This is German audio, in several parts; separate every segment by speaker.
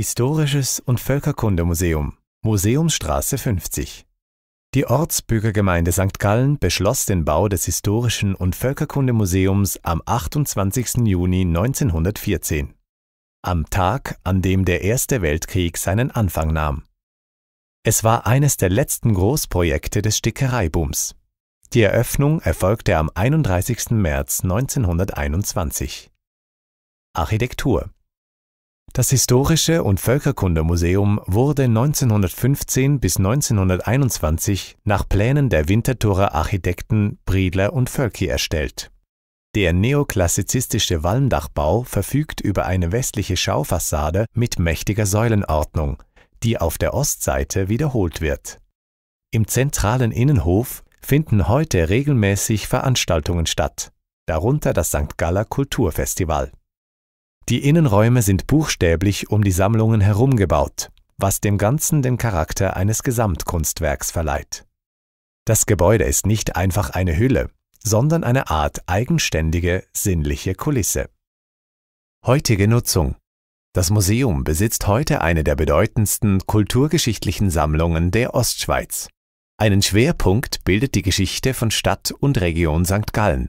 Speaker 1: Historisches und Völkerkundemuseum, Museumsstraße 50. Die Ortsbürgergemeinde St. Gallen beschloss den Bau des Historischen und Völkerkundemuseums am 28. Juni 1914, am Tag, an dem der Erste Weltkrieg seinen Anfang nahm. Es war eines der letzten Großprojekte des Stickereibooms. Die Eröffnung erfolgte am 31. März 1921. Architektur das Historische und Völkerkundemuseum wurde 1915 bis 1921 nach Plänen der Winterthurer Architekten Briedler und Völki erstellt. Der neoklassizistische Walmdachbau verfügt über eine westliche Schaufassade mit mächtiger Säulenordnung, die auf der Ostseite wiederholt wird. Im zentralen Innenhof finden heute regelmäßig Veranstaltungen statt, darunter das St. Galler Kulturfestival die Innenräume sind buchstäblich um die Sammlungen herumgebaut, was dem Ganzen den Charakter eines Gesamtkunstwerks verleiht. Das Gebäude ist nicht einfach eine Hülle, sondern eine Art eigenständige, sinnliche Kulisse. Heutige Nutzung Das Museum besitzt heute eine der bedeutendsten kulturgeschichtlichen Sammlungen der Ostschweiz. Einen Schwerpunkt bildet die Geschichte von Stadt und Region St. Gallen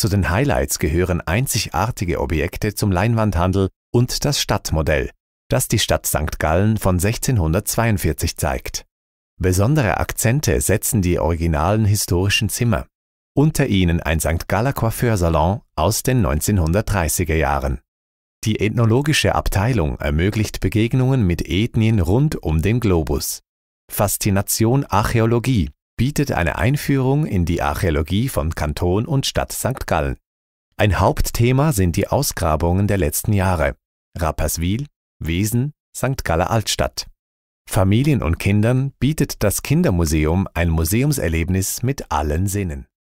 Speaker 1: zu den Highlights gehören einzigartige Objekte zum Leinwandhandel und das Stadtmodell, das die Stadt St. Gallen von 1642 zeigt. Besondere Akzente setzen die originalen historischen Zimmer, unter ihnen ein St. Galler Coiffeursalon aus den 1930er Jahren. Die ethnologische Abteilung ermöglicht Begegnungen mit Ethnien rund um den Globus. Faszination Archäologie bietet eine Einführung in die Archäologie von Kanton und Stadt St. Gallen. Ein Hauptthema sind die Ausgrabungen der letzten Jahre Rapperswil, Wesen, St. Galler Altstadt. Familien und Kindern bietet das Kindermuseum ein Museumserlebnis mit allen Sinnen.